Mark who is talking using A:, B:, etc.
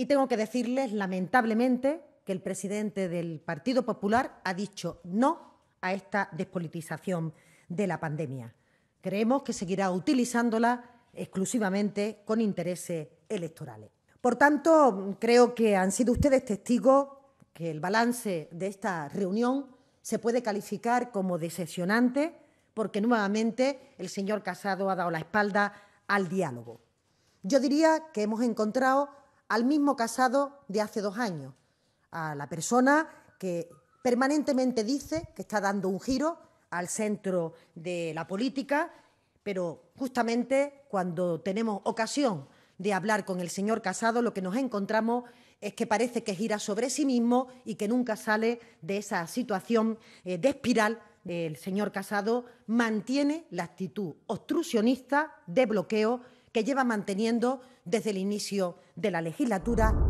A: Y tengo que decirles, lamentablemente, que el presidente del Partido Popular ha dicho no a esta despolitización de la pandemia. Creemos que seguirá utilizándola exclusivamente con intereses electorales. Por tanto, creo que han sido ustedes testigos que el balance de esta reunión se puede calificar como decepcionante porque nuevamente el señor Casado ha dado la espalda al diálogo. Yo diría que hemos encontrado al mismo casado de hace dos años, a la persona que permanentemente dice que está dando un giro al centro de la política, pero justamente cuando tenemos ocasión de hablar con el señor Casado, lo que nos encontramos es que parece que gira sobre sí mismo y que nunca sale de esa situación eh, de espiral. El señor Casado mantiene la actitud obstruccionista de bloqueo que lleva manteniendo desde el inicio de la legislatura.